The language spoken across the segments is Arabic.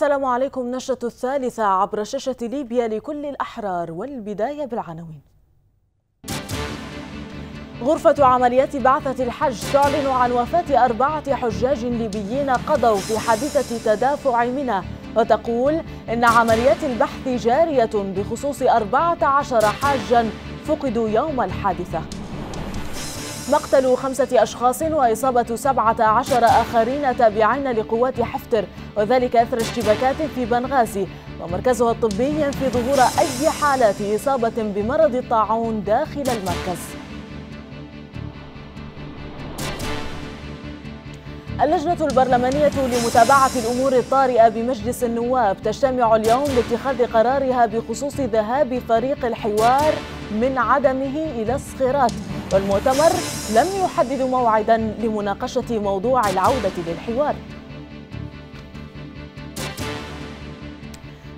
السلام عليكم نشرة الثالثة عبر شاشة ليبيا لكل الأحرار والبداية بالعناوين غرفة عمليات بعثة الحج تعلن عن وفاة أربعة حجاج ليبيين قضوا في حادثة تدافع منى وتقول إن عمليات البحث جارية بخصوص 14 حاجا فقدوا يوم الحادثة مقتل خمسة أشخاص وإصابة سبعة عشر آخرين تابعين لقوات حفتر وذلك أثر اشتباكات في بنغازي ومركزها الطبي ينفي ظهور أي حالات إصابة بمرض الطاعون داخل المركز اللجنة البرلمانية لمتابعة الأمور الطارئة بمجلس النواب تجتمع اليوم لاتخاذ قرارها بخصوص ذهاب فريق الحوار من عدمه إلى الصخرات والمؤتمر لم يحدد موعدا لمناقشة موضوع العودة للحوار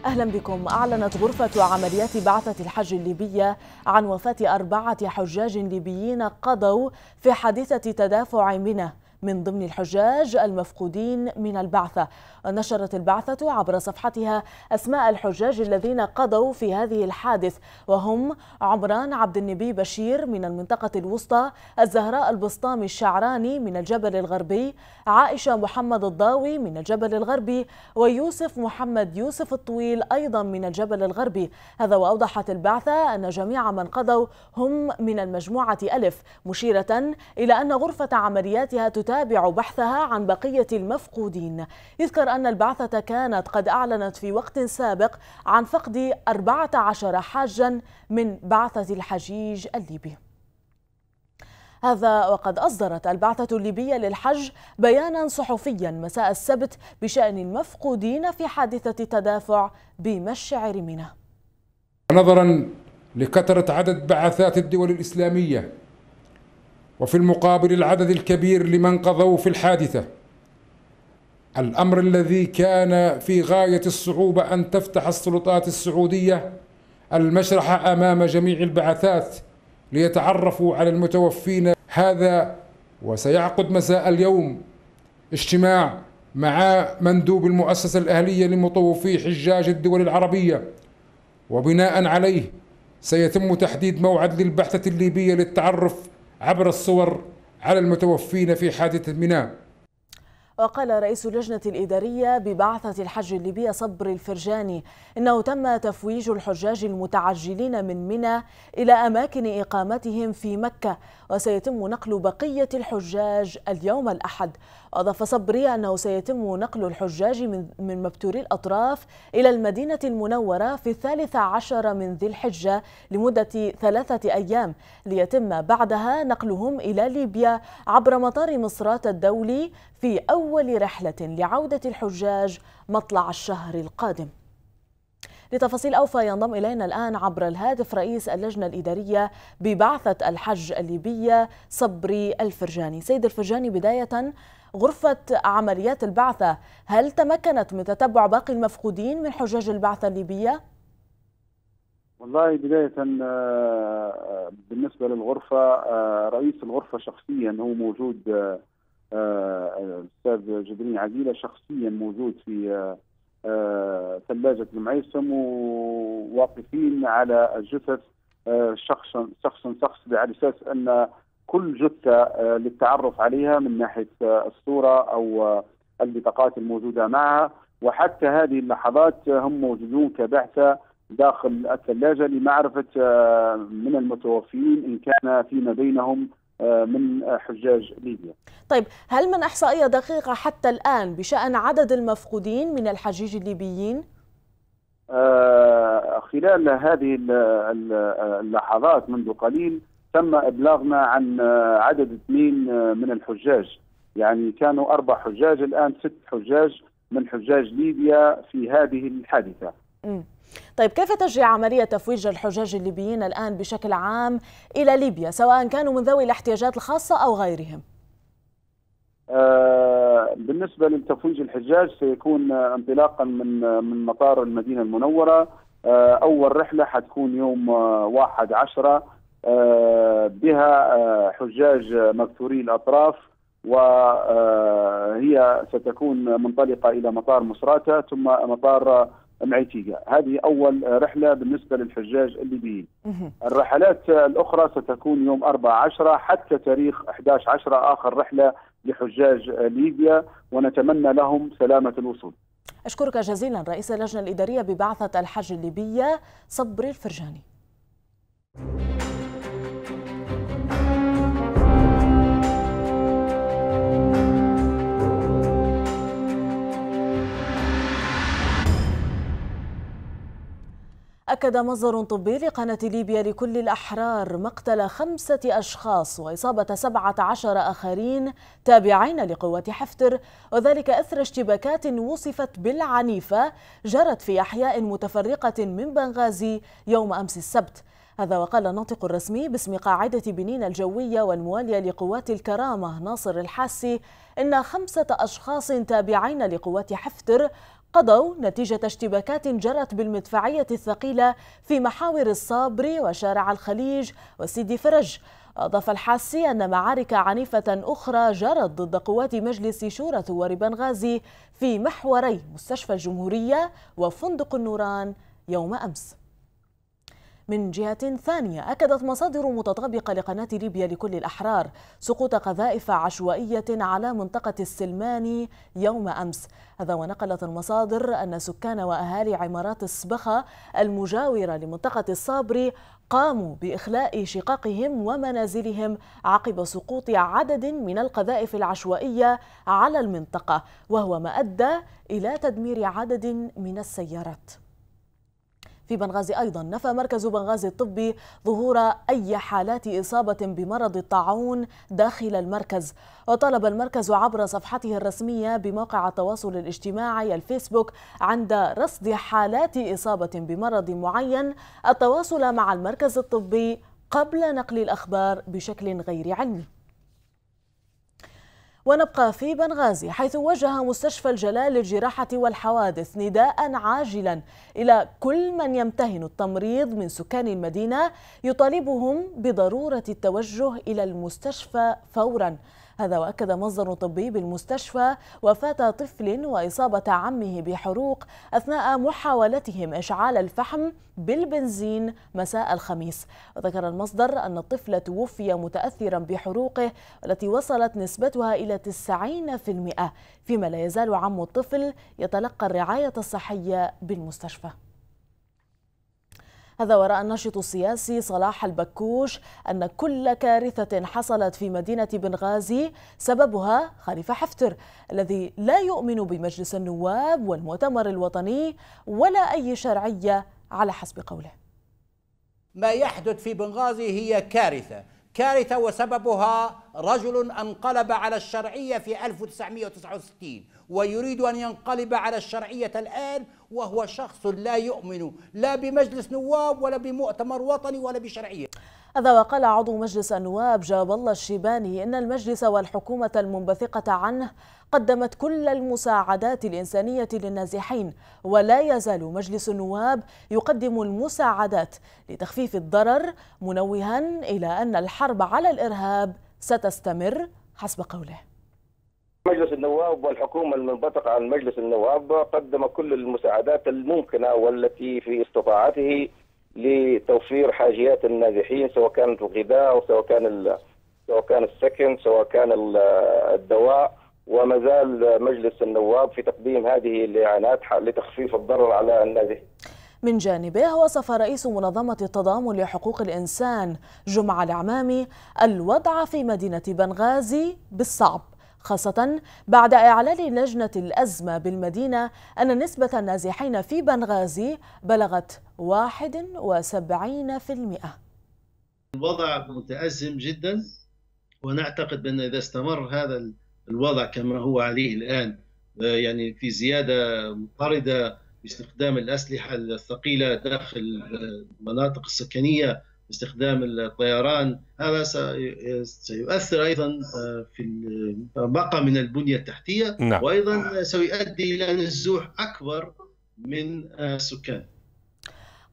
أهلا بكم أعلنت غرفة عمليات بعثة الحج الليبية عن وفاة أربعة حجاج ليبيين قضوا في حادثة تدافع منه من ضمن الحجاج المفقودين من البعثة نشرت البعثة عبر صفحتها أسماء الحجاج الذين قضوا في هذه الحادث وهم عمران عبد النبي بشير من المنطقة الوسطى الزهراء البسطامي الشعراني من الجبل الغربي عائشة محمد الضاوي من الجبل الغربي ويوسف محمد يوسف الطويل أيضا من الجبل الغربي هذا وأوضحت البعثة أن جميع من قضوا هم من المجموعة ألف مشيرة إلى أن غرفة عملياتها تتابع تتابع بحثها عن بقية المفقودين يذكر أن البعثة كانت قد أعلنت في وقت سابق عن فقد 14 حاجا من بعثة الحجيج الليبي هذا وقد أصدرت البعثة الليبية للحج بيانا صحفيا مساء السبت بشأن المفقودين في حادثة تدافع بمشعر منى نظرا لكثرة عدد بعثات الدول الإسلامية وفي المقابل العدد الكبير لمن قضوا في الحادثه الامر الذي كان في غايه الصعوبه ان تفتح السلطات السعوديه المشرح امام جميع البعثات ليتعرفوا على المتوفين هذا وسيعقد مساء اليوم اجتماع مع مندوب المؤسسه الاهليه لمطوفي حجاج الدول العربيه وبناء عليه سيتم تحديد موعد للبعثه الليبيه للتعرف عبر الصور على المتوفين في حادثة ميناء وقال رئيس اللجنة الإدارية ببعثة الحج الليبية صبر الفرجاني إنه تم تفويج الحجاج المتعجلين من منى إلى أماكن إقامتهم في مكة وسيتم نقل بقية الحجاج اليوم الأحد أضاف صبري أنه سيتم نقل الحجاج من مبتوري الأطراف إلى المدينة المنورة في الثالث عشر من ذي الحجة لمدة ثلاثة أيام ليتم بعدها نقلهم إلى ليبيا عبر مطار مصرات الدولي في أول أول رحلة لعودة الحجاج مطلع الشهر القادم لتفاصيل أوفى ينضم إلينا الآن عبر الهاتف رئيس اللجنة الإدارية ببعثة الحج الليبية صبري الفرجاني سيد الفرجاني بداية غرفة عمليات البعثة هل تمكنت من تتبع باقي المفقودين من حجاج البعثة الليبية؟ والله بداية آه، بالنسبة للغرفة آه، رئيس الغرفة شخصيا هو موجود آه، آه، آه، الاستاذ جبرين عزيله شخصيا موجود في آه، ثلاجه المعيسم وواقفين على الجثث شخص شخص شخص على اساس ان كل جثه للتعرف عليها من ناحيه الصوره او البطاقات الموجوده معها وحتى هذه اللحظات هم موجودون كبعثه داخل الثلاجه لمعرفه من المتوفيين ان كان فيما بينهم آه، من حجاج ليبيا طيب هل من إحصائية دقيقة حتى الآن بشأن عدد المفقودين من الحجيج الليبيين؟ آه، خلال هذه اللحظات منذ قليل تم إبلاغنا عن عدد اثنين من الحجاج يعني كانوا أربع حجاج الآن ست حجاج من حجاج ليبيا في هذه الحادثة م. طيب كيف تجري عملية تفويج الحجاج الليبيين الآن بشكل عام إلى ليبيا سواء كانوا من ذوي الاحتياجات الخاصة أو غيرهم؟ آه، بالنسبة لتفويج الحجاج سيكون انطلاقا من من مطار المدينة المنورة آه، أول رحلة حتكون يوم آه، واحد عشرة بها حجاج مكتوري الأطراف وهي ستكون منطلقة إلى مطار مصراتة ثم مطار معيتيقا هذه أول رحلة بالنسبة للحجاج الليبيين الرحلات الأخرى ستكون يوم 14 حتى تاريخ 11 10 آخر رحلة لحجاج ليبيا ونتمنى لهم سلامة الوصول أشكرك جزيلا رئيس اللجنة الإدارية ببعثة الحج الليبية صبري الفرجاني أكد مصدر طبي لقناة ليبيا لكل الأحرار مقتل خمسة أشخاص وإصابة سبعة عشر آخرين تابعين لقوة حفتر وذلك أثر اشتباكات وصفت بالعنيفة جرت في أحياء متفرقة من بنغازي يوم أمس السبت هذا وقال الناطق الرسمي باسم قاعدة بنين الجوية والموالية لقوات الكرامة ناصر الحاسي إن خمسة أشخاص تابعين لقوات حفتر قضوا نتيجة اشتباكات جرت بالمدفعية الثقيلة في محاور الصابر وشارع الخليج وسيدي فرج أضاف الحاسي أن معارك عنيفة أخرى جرت ضد قوات مجلس شورى ثوار بنغازي في محوري مستشفى الجمهورية وفندق النوران يوم أمس من جهة ثانية أكدت مصادر متطابقة لقناة ليبيا لكل الأحرار سقوط قذائف عشوائية على منطقة السلمان يوم أمس هذا ونقلت المصادر أن سكان وأهالي عمارات الصبخة المجاورة لمنطقة الصابري قاموا بإخلاء شقاقهم ومنازلهم عقب سقوط عدد من القذائف العشوائية على المنطقة وهو ما أدى إلى تدمير عدد من السيارات في بنغازي أيضا نفى مركز بنغازي الطبي ظهور أي حالات إصابة بمرض الطاعون داخل المركز وطلب المركز عبر صفحته الرسمية بموقع التواصل الاجتماعي الفيسبوك عند رصد حالات إصابة بمرض معين التواصل مع المركز الطبي قبل نقل الأخبار بشكل غير علمي ونبقى في بنغازي حيث وجه مستشفى الجلال للجراحة والحوادث نداء عاجلا إلى كل من يمتهن التمريض من سكان المدينة يطالبهم بضرورة التوجه إلى المستشفى فوراً هذا وأكد مصدر طبي بالمستشفى وفاة طفل وإصابة عمه بحروق أثناء محاولتهم إشعال الفحم بالبنزين مساء الخميس وذكر المصدر أن الطفل توفي متأثرا بحروقه التي وصلت نسبتها إلى 90% فيما لا يزال عم الطفل يتلقى الرعاية الصحية بالمستشفى هذا وراء الناشط السياسي صلاح البكوش أن كل كارثة حصلت في مدينة بنغازي سببها خليفة حفتر الذي لا يؤمن بمجلس النواب والمؤتمر الوطني ولا أي شرعية على حسب قوله ما يحدث في بنغازي هي كارثة كارثة وسببها رجل انقلب على الشرعية في 1969 ويريد أن ينقلب على الشرعية الآن وهو شخص لا يؤمن لا بمجلس نواب ولا بمؤتمر وطني ولا بشرعية هذا وقال عضو مجلس النواب جاب الله الشيباني إن المجلس والحكومة المنبثقة عنه قدمت كل المساعدات الإنسانية للنازحين ولا يزال مجلس النواب يقدم المساعدات لتخفيف الضرر منوها إلى أن الحرب على الإرهاب ستستمر حسب قوله مجلس النواب والحكومة المنبثقة عن مجلس النواب قدم كل المساعدات الممكنة والتي في استطاعته لتوفير حاجيات النازحين سواء كانت الغذاء وسواء كان سواء كان السكن سواء كان الدواء وما زال مجلس النواب في تقديم هذه الاعانات لتخفيف الضرر على النازحين من جانبه وصف رئيس منظمة التضامن لحقوق الإنسان جمعة العمامي الوضع في مدينة بنغازي بالصعب خاصة بعد إعلان لجنة الأزمة بالمدينة أن نسبة النازحين في بنغازي بلغت 71%. الوضع متأزم جدا ونعتقد بأن إذا استمر هذا الوضع كما هو عليه الآن آه، يعني في زيادة مضطردة باستخدام الأسلحة الثقيلة داخل آه، المناطق السكنية استخدام الطيران هذا سيؤثر ايضا آه، في بقى من البنيه التحتيه نعم. وايضا سيؤدي الى نزوح اكبر من آه، السكان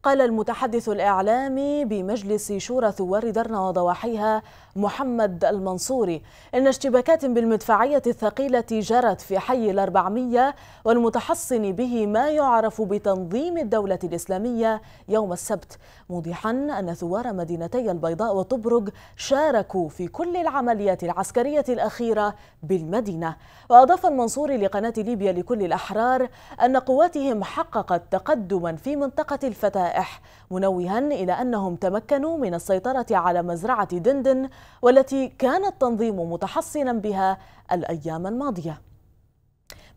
قال المتحدث الإعلامي بمجلس شورى ثوار درنا وضواحيها محمد المنصوري إن اشتباكات بالمدفعية الثقيلة جرت في حي الأربعمية والمتحصن به ما يعرف بتنظيم الدولة الإسلامية يوم السبت موضحا أن ثوار مدينتي البيضاء وطبرق شاركوا في كل العمليات العسكرية الأخيرة بالمدينة وأضاف المنصوري لقناة ليبيا لكل الأحرار أن قواتهم حققت تقدما في منطقة الفتاة اللائح منوها إلى أنهم تمكنوا من السيطرة على مزرعة دندن والتي كان التنظيم متحصنا بها الأيام الماضية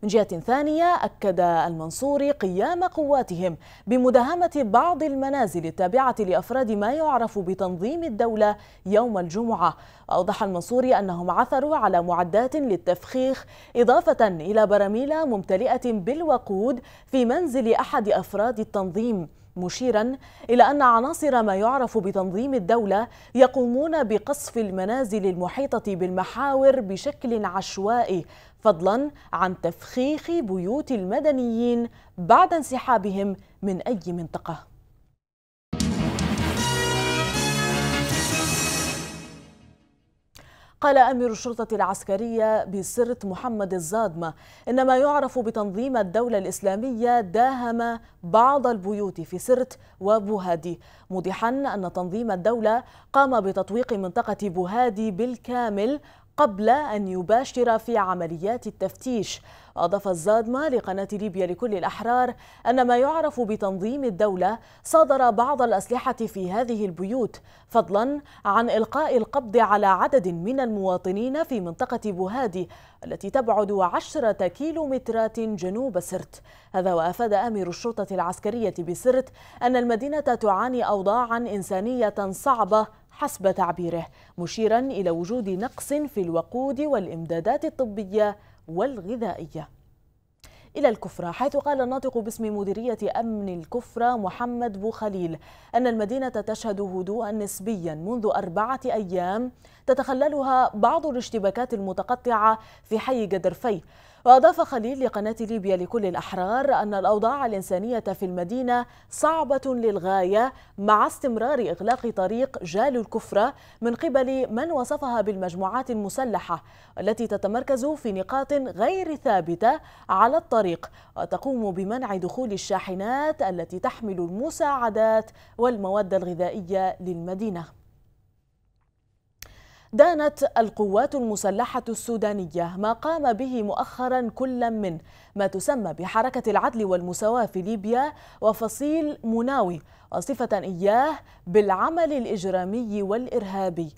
من جهة ثانية أكد المنصوري قيام قواتهم بمداهمة بعض المنازل التابعة لأفراد ما يعرف بتنظيم الدولة يوم الجمعة أوضح المنصوري أنهم عثروا على معدات للتفخيخ إضافة إلى براميل ممتلئة بالوقود في منزل أحد أفراد التنظيم مشيرا إلى أن عناصر ما يعرف بتنظيم الدولة يقومون بقصف المنازل المحيطة بالمحاور بشكل عشوائي فضلا عن تفخيخ بيوت المدنيين بعد انسحابهم من أي منطقة قال أمير الشرطة العسكرية بسرت محمد الزادمة إن ما يعرف بتنظيم الدولة الإسلامية داهم بعض البيوت في سرت وبوهادي موضحا أن تنظيم الدولة قام بتطويق منطقة بوهادي بالكامل قبل أن يباشر في عمليات التفتيش أضاف الزادما لقناة ليبيا لكل الأحرار أن ما يعرف بتنظيم الدولة صادر بعض الأسلحة في هذه البيوت فضلا عن إلقاء القبض على عدد من المواطنين في منطقة بوهادي التي تبعد عشرة كيلومترات جنوب سرت هذا وأفاد أمير الشرطة العسكرية بسرت أن المدينة تعاني أوضاعا إنسانية صعبة حسب تعبيره مشيرا إلى وجود نقص في الوقود والإمدادات الطبية والغذائية إلى الكفرة حيث قال الناطق باسم مديرية أمن الكفرة محمد بو خليل أن المدينة تشهد هدوءا نسبيا منذ أربعة أيام تتخللها بعض الاشتباكات المتقطعة في حي قدرفي وأضاف خليل لقناة ليبيا لكل الأحرار أن الأوضاع الإنسانية في المدينة صعبة للغاية مع استمرار إغلاق طريق جال الكفرة من قبل من وصفها بالمجموعات المسلحة التي تتمركز في نقاط غير ثابتة على الطريق وتقوم بمنع دخول الشاحنات التي تحمل المساعدات والمواد الغذائية للمدينة دانت القوات المسلحة السودانية ما قام به مؤخرا كل من ما تسمى بحركة العدل والمساواة في ليبيا وفصيل مناوي وصفة إياه بالعمل الإجرامي والإرهابي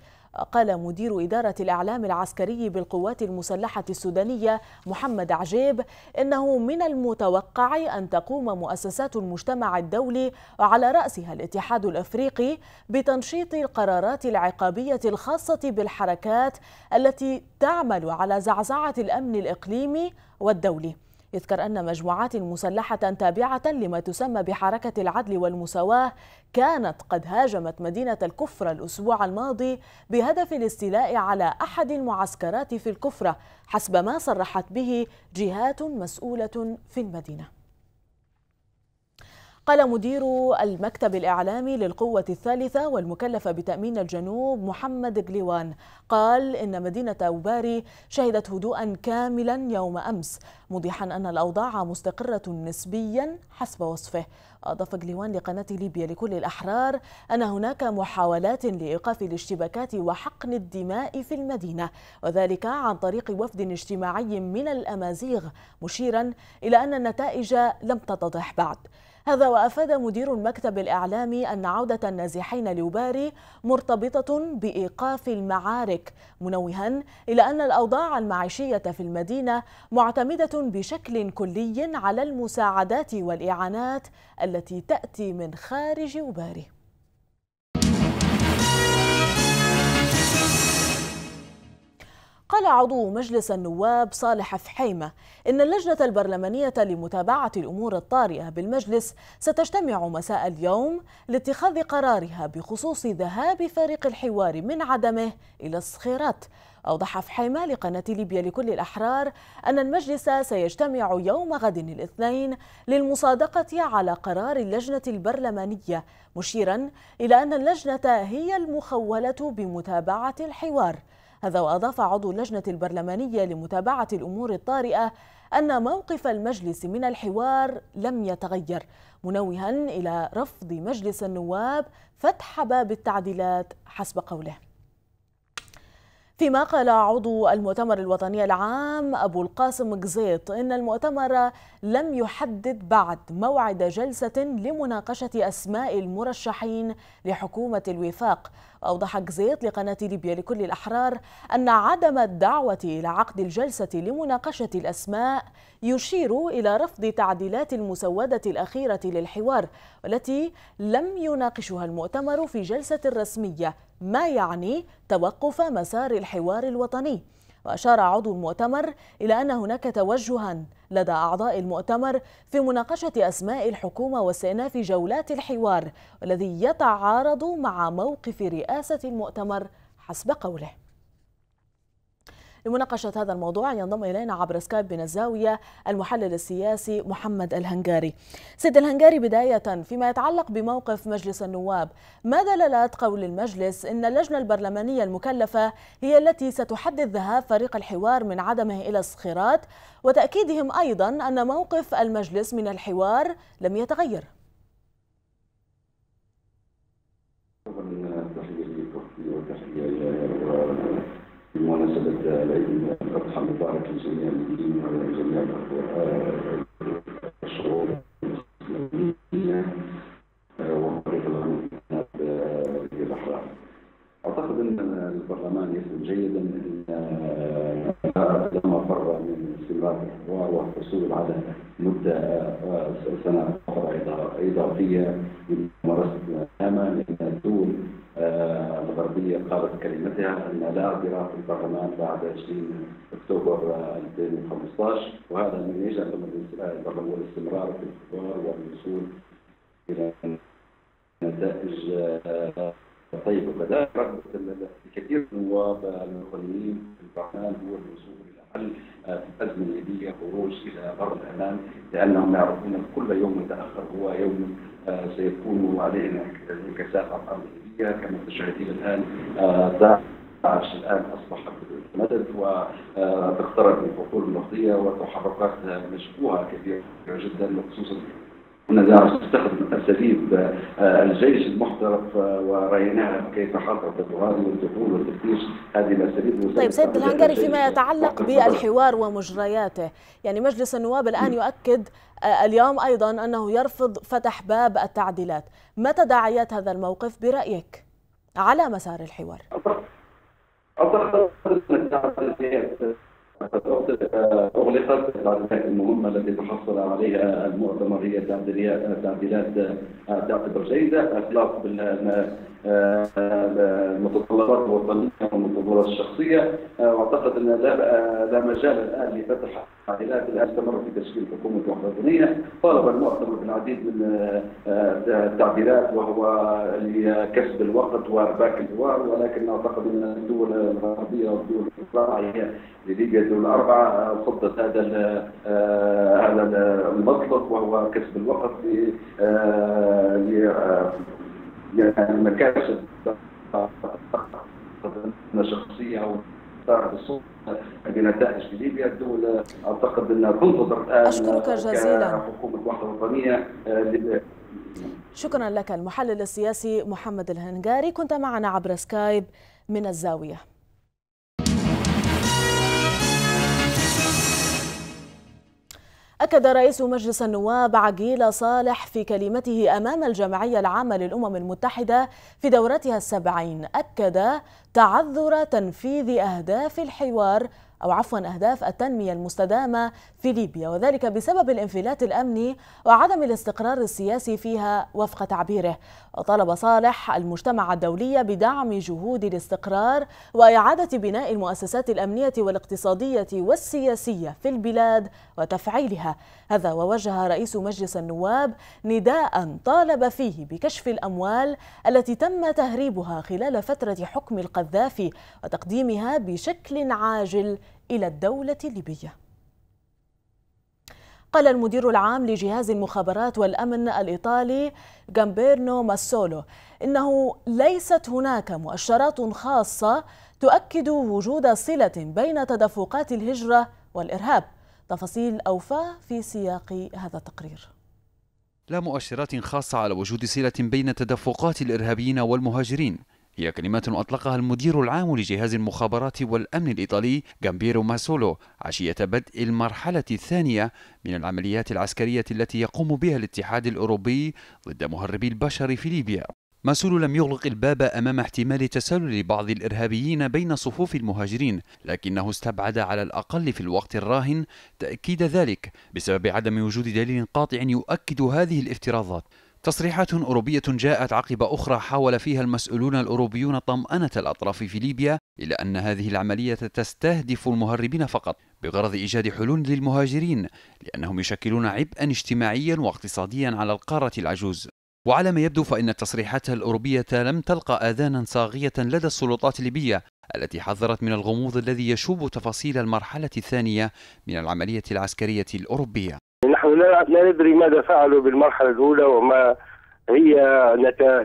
قال مدير إدارة الإعلام العسكري بالقوات المسلحة السودانية محمد عجيب إنه من المتوقع أن تقوم مؤسسات المجتمع الدولي على رأسها الاتحاد الأفريقي بتنشيط القرارات العقابية الخاصة بالحركات التي تعمل على زعزعة الأمن الإقليمي والدولي يذكر أن مجموعات مسلحة تابعة لما تسمى بحركة العدل والمساواة كانت قد هاجمت مدينة الكفرة الأسبوع الماضي بهدف الاستيلاء على أحد المعسكرات في الكفرة حسب ما صرحت به جهات مسؤولة في المدينة قال مدير المكتب الإعلامي للقوة الثالثة والمكلفة بتأمين الجنوب محمد غليوان قال إن مدينة أوباري شهدت هدوءا كاملا يوم أمس موضحا أن الأوضاع مستقرة نسبيا حسب وصفه أضاف غليوان لقناة ليبيا لكل الأحرار أن هناك محاولات لإيقاف الاشتباكات وحقن الدماء في المدينة وذلك عن طريق وفد اجتماعي من الأمازيغ مشيرا إلى أن النتائج لم تتضح بعد هذا وأفاد مدير المكتب الإعلامي أن عودة النازحين لوباري مرتبطة بإيقاف المعارك منوها إلى أن الأوضاع المعيشية في المدينة معتمدة بشكل كلي على المساعدات والإعانات التي تأتي من خارج وباري قال عضو مجلس النواب صالح فحيمة إن اللجنة البرلمانية لمتابعة الأمور الطارئة بالمجلس ستجتمع مساء اليوم لاتخاذ قرارها بخصوص ذهاب فريق الحوار من عدمه إلى الصخيرات أوضح فحيمة لقناة ليبيا لكل الأحرار أن المجلس سيجتمع يوم غد الاثنين للمصادقة على قرار اللجنة البرلمانية مشيرا إلى أن اللجنة هي المخولة بمتابعة الحوار هذا وأضاف عضو اللجنة البرلمانية لمتابعة الأمور الطارئة أن موقف المجلس من الحوار لم يتغير منوها إلى رفض مجلس النواب فتح باب التعديلات حسب قوله فيما قال عضو المؤتمر الوطني العام أبو القاسم قزيط إن المؤتمر لم يحدد بعد موعد جلسة لمناقشة أسماء المرشحين لحكومة الوفاق أوضح قزيط لقناة ليبيا لكل الأحرار أن عدم الدعوة إلى عقد الجلسة لمناقشة الأسماء يشير إلى رفض تعديلات المسودة الأخيرة للحوار والتي لم يناقشها المؤتمر في جلسة رسمية ما يعني توقف مسار الحوار الوطني وأشار عضو المؤتمر إلى أن هناك توجها لدى أعضاء المؤتمر في مناقشة أسماء الحكومة واستئناف جولات الحوار والذي يتعارض مع موقف رئاسة المؤتمر حسب قوله لمناقشة هذا الموضوع ينضم إلينا عبر سكايب من الزاوية المحلل السياسي محمد الهنجاري سيد الهنجاري بداية فيما يتعلق بموقف مجلس النواب ما دلالات قول المجلس أن اللجنة البرلمانية المكلفة هي التي ستحدد ذهاب فريق الحوار من عدمه إلى الصخيرات وتأكيدهم أيضا أن موقف المجلس من الحوار لم يتغير عليهم الفتح المبارك لجميع المسلمين ولجميع الشعوب المسلمية ونقرب الأحرار أعتقد أن البرلمان يفهم جيدا أن لما فر من استمرار الحوار والحصول على مدة سنة أخرى إذا الغربية من ممارسة النامة لأن الدول آه، الغربية قالت كلمتها أن لا اعتراف البرلمان بعد 20 أكتوبر 2015 آه، وهذا من يجعل البرلمان والاستمرار في الحوار والوصول إلى نتائج آه، طيبة وكذلك الكثير من النواب الأوكرانيين في البرلمان هو الوصول إلى في الازمه الليبيه خروج الى بر الامان لانهم يعرفون كل يوم يتاخر هو يوم آه، سيكون عليه انكساف على الارض الليبيه كما تشاهدين الان داعش آه، الان اصبحت مدد وتقترب آه، من الخطوط النفطيه وتحركات مشبوهه كبيره جدا وخصوصا هنا تستخدم أساليب الجيش المحترف آه، ورأيناها كيف حصلت الغاز والدخول والتفتيش هذه الأساليب طيب سيد الهنجري فيما يتعلق بالحوار ومجرياته يعني مجلس النواب الآن يؤكد آه، اليوم أيضا أنه يرفض فتح باب التعديلات ما تداعيات هذا الموقف برأيك على مسار الحوار؟ أغلقت بعد المهمة التي تحصل عليها المؤتمر هي تعديلات تعتبر جيدة أخلاق المتطلبات الوطنية والمتطلبات الشخصية وأعتقد أن لا مجال الآن لفتح تعديلات الآن استمر في تشكيل حكومة وحدة وطنية طالب المؤتمر بالعديد من التعديلات وهو لكسب الوقت وارباك الجوار ولكن أعتقد أن الدول الغربية والدول الأخرى هي لليبيا الأربعة صدت هذا آه، هذا المطلب وهو كسب الوقت آه، آه، يعني مكاسب شخصية أو الصوت بنتائج في ليبيا الدولة أعتقد أنها تنتظر الآن أشكرك جزيلا حكومة الوحدة الوطنية شكرا لك المحلل السياسي محمد الهنغاري كنت معنا عبر سكايب من الزاوية أكد رئيس مجلس النواب عقيل صالح في كلمته أمام الجمعية العامة للأمم المتحدة في دورتها السبعين أكد تعذر تنفيذ أهداف الحوار أو عفوا أهداف التنمية المستدامة في ليبيا وذلك بسبب الانفلات الأمني وعدم الاستقرار السياسي فيها وفق تعبيره وطلب صالح المجتمع الدولي بدعم جهود الاستقرار وإعادة بناء المؤسسات الأمنية والاقتصادية والسياسية في البلاد وتفعيلها هذا ووجه رئيس مجلس النواب نداء طالب فيه بكشف الأموال التي تم تهريبها خلال فترة حكم القذافي وتقديمها بشكل عاجل إلى الدولة الليبية قال المدير العام لجهاز المخابرات والأمن الإيطالي جامبيرنو ماسولو إنه ليست هناك مؤشرات خاصة تؤكد وجود صلة بين تدفقات الهجرة والإرهاب تفاصيل أوفى في سياق هذا التقرير لا مؤشرات خاصة على وجود صلة بين تدفقات الإرهابيين والمهاجرين هي كلمة أطلقها المدير العام لجهاز المخابرات والأمن الإيطالي جامبيرو ماسولو عشية بدء المرحلة الثانية من العمليات العسكرية التي يقوم بها الاتحاد الأوروبي ضد مهربي البشر في ليبيا ماسولو لم يغلق الباب أمام احتمال تسلل بعض الإرهابيين بين صفوف المهاجرين لكنه استبعد على الأقل في الوقت الراهن تأكيد ذلك بسبب عدم وجود دليل قاطع يؤكد هذه الافتراضات تصريحات أوروبية جاءت عقب أخرى حاول فيها المسؤولون الأوروبيون طمأنة الأطراف في ليبيا إلى أن هذه العملية تستهدف المهربين فقط بغرض إيجاد حلول للمهاجرين لأنهم يشكلون عبئا اجتماعيا واقتصاديا على القارة العجوز وعلى ما يبدو فإن التصريحات الأوروبية لم تلقى آذانا صاغية لدى السلطات الليبية التي حذرت من الغموض الذي يشوب تفاصيل المرحلة الثانية من العملية العسكرية الأوروبية لا, لا ندري ماذا فعلوا بالمرحلة الأولى وما هي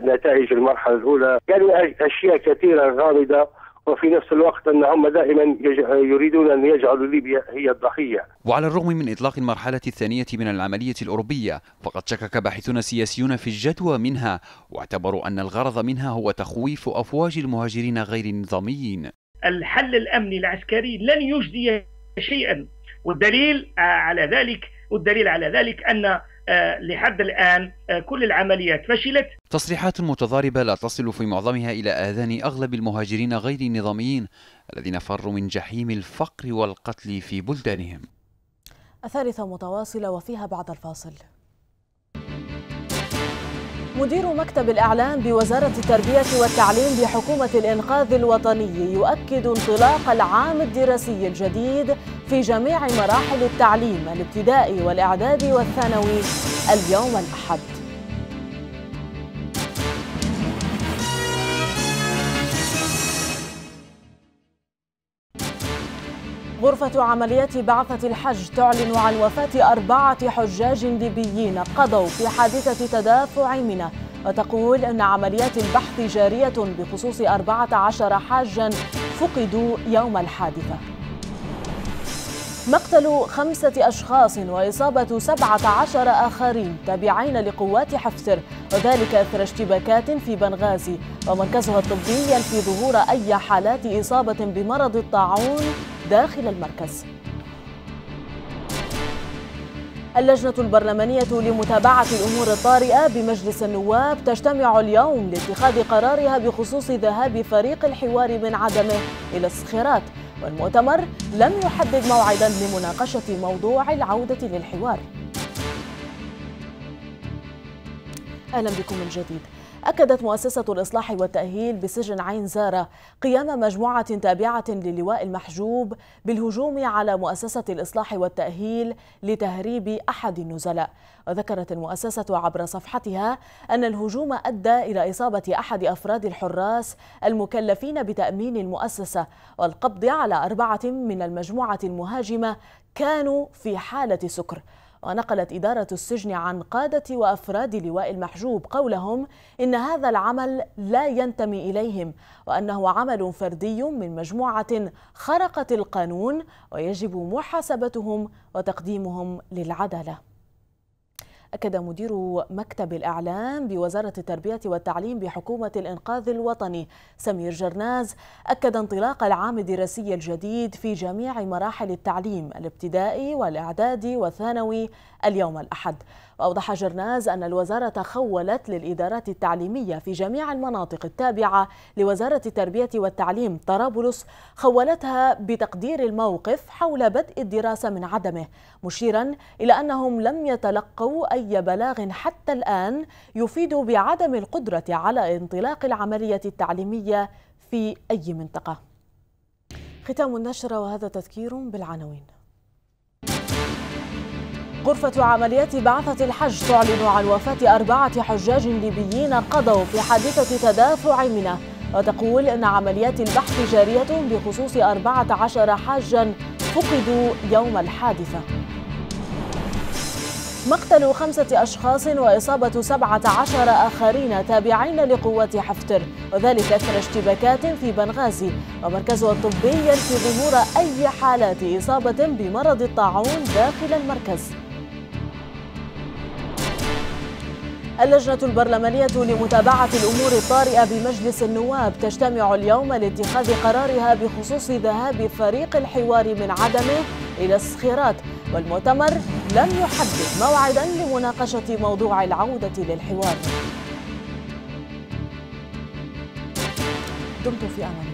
نتائج المرحلة الأولى كانوا يعني أشياء كثيرة غامضة وفي نفس الوقت أن هم دائما يريدون أن يجعلوا ليبيا هي الضحية وعلى الرغم من إطلاق المرحلة الثانية من العملية الأوروبية فقد شكك باحثون سياسيون في الجدوى منها واعتبروا أن الغرض منها هو تخويف أفواج المهاجرين غير النظاميين الحل الأمني العسكري لن يجدي شيئا والدليل على ذلك والدليل على ذلك أن آه، لحد الآن آه، كل العمليات فشلت تصريحات متضاربة لا تصل في معظمها إلى آذان أغلب المهاجرين غير النظاميين الذين فروا من جحيم الفقر والقتل في بلدانهم الثالثة متواصلة وفيها بعد الفاصل مدير مكتب الإعلام بوزارة التربية والتعليم بحكومة الإنقاذ الوطني يؤكد انطلاق العام الدراسي الجديد في جميع مراحل التعليم الابتدائي والإعدادي والثانوي اليوم الأحد غرفة عمليات بعثة الحج تعلن عن وفاة أربعة حجاج ليبيين قضوا في حادثة تدافع منى وتقول أن عمليات البحث جارية بخصوص 14 حاجا فقدوا يوم الحادثة مقتل خمسة أشخاص وإصابة سبعة عشر آخرين تابعين لقوات حفتر وذلك أثر اشتباكات في بنغازي ومركزها الطبي ينفي ظهور أي حالات إصابة بمرض الطاعون داخل المركز اللجنة البرلمانية لمتابعة الأمور الطارئة بمجلس النواب تجتمع اليوم لاتخاذ قرارها بخصوص ذهاب فريق الحوار من عدمه إلى الصخيرات والمؤتمر لم يحدد موعدا لمناقشة موضوع العودة للحوار أهلا بكم من جديد أكدت مؤسسة الإصلاح والتأهيل بسجن عين زارة قيام مجموعة تابعة للواء المحجوب بالهجوم على مؤسسة الإصلاح والتأهيل لتهريب أحد النزلاء وذكرت المؤسسة عبر صفحتها أن الهجوم أدى إلى إصابة أحد أفراد الحراس المكلفين بتأمين المؤسسة والقبض على أربعة من المجموعة المهاجمة كانوا في حالة سكر ونقلت إدارة السجن عن قادة وأفراد لواء المحجوب قولهم إن هذا العمل لا ينتمي إليهم وأنه عمل فردي من مجموعة خرقت القانون ويجب محاسبتهم وتقديمهم للعدالة أكد مدير مكتب الإعلام بوزارة التربية والتعليم بحكومة الإنقاذ الوطني سمير جرناز أكد انطلاق العام الدراسي الجديد في جميع مراحل التعليم الابتدائي والإعدادي والثانوي اليوم الأحد وأوضح جرناز أن الوزارة خولت للإدارات التعليمية في جميع المناطق التابعة لوزارة التربية والتعليم طرابلس خولتها بتقدير الموقف حول بدء الدراسة من عدمه مشيرا إلى أنهم لم يتلقوا أي بلاغ حتى الآن يفيد بعدم القدرة على انطلاق العملية التعليمية في أي منطقة ختام النشرة وهذا تذكير بالعناوين غرفة عمليات بعثة الحج تعلن عن وفاة أربعة حجاج ليبيين قضوا في حادثة تدافع منى وتقول أن عمليات البحث جارية بخصوص 14 حاجا فقدوا يوم الحادثة مقتل خمسة أشخاص وإصابة سبعة عشر آخرين تابعين لقوات حفتر وذلك أثر اشتباكات في بنغازي ومركزها الطبي ينفي ظهور أي حالات إصابة بمرض الطاعون داخل المركز اللجنة البرلمانية لمتابعة الأمور الطارئة بمجلس النواب تجتمع اليوم لاتخاذ قرارها بخصوص ذهاب فريق الحوار من عدمه إلى الصخيرات والمؤتمر لم يحدد موعدا لمناقشة موضوع العودة للحوار دمتم في أمان